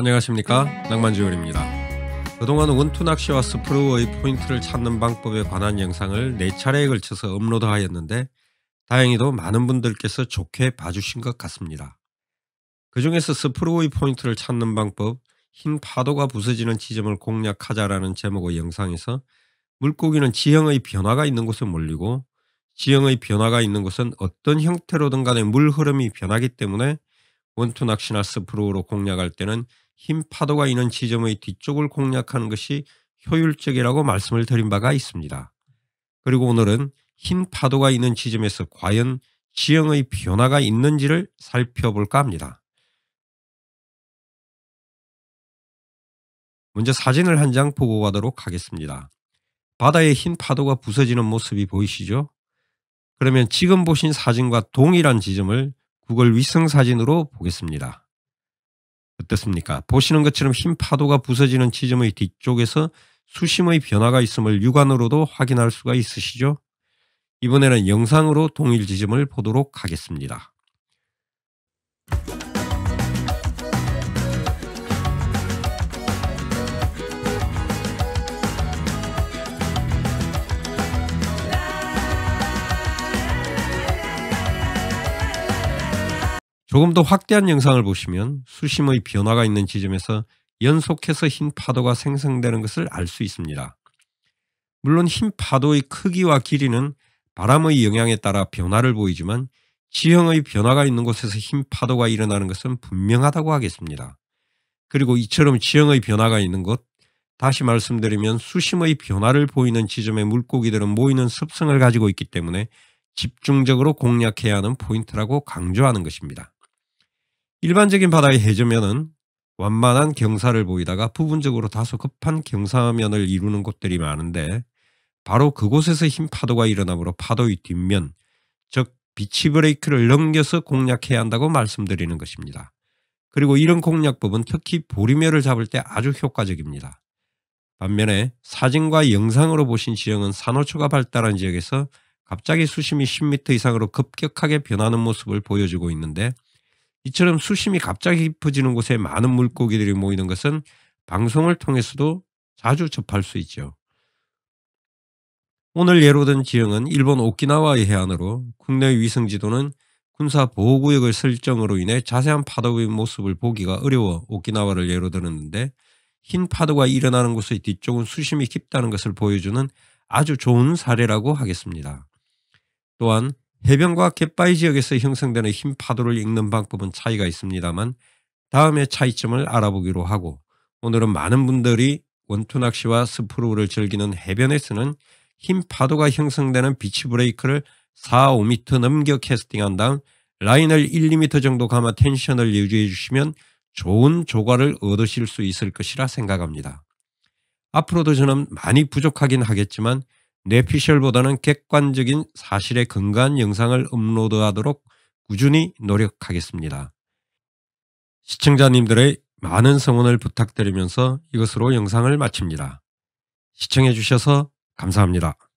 안녕하십니까 낭만지울입니다 그동안 원투 낚시와 스프루어의 포인트를 찾는 방법에 관한 영상을 4차례에 걸쳐서 업로드하였는데 다행히도 많은 분들께서 좋게 봐주신 것 같습니다. 그 중에서 스프루어의 포인트를 찾는 방법 흰 파도가 부서지는 지점을 공략하자라는 제목의 영상에서 물고기는 지형의 변화가 있는 곳에 몰리고 지형의 변화가 있는 곳은 어떤 형태로든 간에 물 흐름이 변하기 때문에 원투 낚시나 스프루어로 공략할 때는 흰 파도가 있는 지점의 뒤쪽을 공략하는 것이 효율적이라고 말씀을 드린 바가 있습니다. 그리고 오늘은 흰 파도가 있는 지점에서 과연 지형의 변화가 있는지를 살펴볼까 합니다. 먼저 사진을 한 장 보고 가도록 하겠습니다. 바다에 흰 파도가 부서지는 모습이 보이시죠? 그러면 지금 보신 사진과 동일한 지점을 구글 위성 사진으로 보겠습니다. 어떻습니까? 보시는 것처럼 흰 파도가 부서지는 지점의 뒤쪽에서 수심의 변화가 있음을 육안으로도 확인할 수가 있으시죠? 이번에는 영상으로 동일 지점을 보도록 하겠습니다. 조금 더 확대한 영상을 보시면 수심의 변화가 있는 지점에서 연속해서 흰 파도가 생성되는 것을 알 수 있습니다. 물론 흰 파도의 크기와 길이는 바람의 영향에 따라 변화를 보이지만 지형의 변화가 있는 곳에서 흰 파도가 일어나는 것은 분명하다고 하겠습니다. 그리고 이처럼 지형의 변화가 있는 곳, 다시 말씀드리면 수심의 변화를 보이는 지점에 물고기들은 모이는 습성을 가지고 있기 때문에 집중적으로 공략해야 하는 포인트라고 강조하는 것입니다. 일반적인 바다의 해저면은 완만한 경사를 보이다가 부분적으로 다소 급한 경사면을 이루는 곳들이 많은데 바로 그곳에서 흰 파도가 일어나므로 파도의 뒷면, 즉 비치 브레이크를 넘겨서 공략해야 한다고 말씀드리는 것입니다. 그리고 이런 공략법은 특히 보리멸을 잡을 때 아주 효과적입니다. 반면에 사진과 영상으로 보신 지형은 산호초가 발달한 지역에서 갑자기 수심이 10m 이상으로 급격하게 변하는 모습을 보여주고 있는데 이처럼 수심이 갑자기 깊어지는 곳에 많은 물고기들이 모이는 것은 방송을 통해서도 자주 접할 수 있죠. 오늘 예로 든 지형은 일본 오키나와의 해안으로 국내 위성 지도는 군사 보호구역을 설정으로 인해 자세한 파도의 모습을 보기가 어려워 오키나와를 예로 들었는데 흰 파도가 일어나는 곳의 뒤쪽은 수심이 깊다는 것을 보여주는 아주 좋은 사례라고 하겠습니다. 또한 해변과 갯바위 지역에서 형성되는 흰 파도를 읽는 방법은 차이가 있습니다만 다음의 차이점을 알아보기로 하고 오늘은 많은 분들이 원투낚시와 스프루를 즐기는 해변에서는 흰 파도가 형성되는 비치 브레이크를 4, 5m 넘겨 캐스팅한 다음 라인을 1, 2m 정도 감아 텐션을 유지해 주시면 좋은 조과를 얻으실 수 있을 것이라 생각합니다. 앞으로도 저는 많이 부족하긴 하겠지만 뇌피셜보다는 객관적인 사실에 근거한 영상을 업로드하도록 꾸준히 노력하겠습니다. 시청자님들의 많은 성원을 부탁드리면서 이것으로 영상을 마칩니다. 시청해주셔서 감사합니다.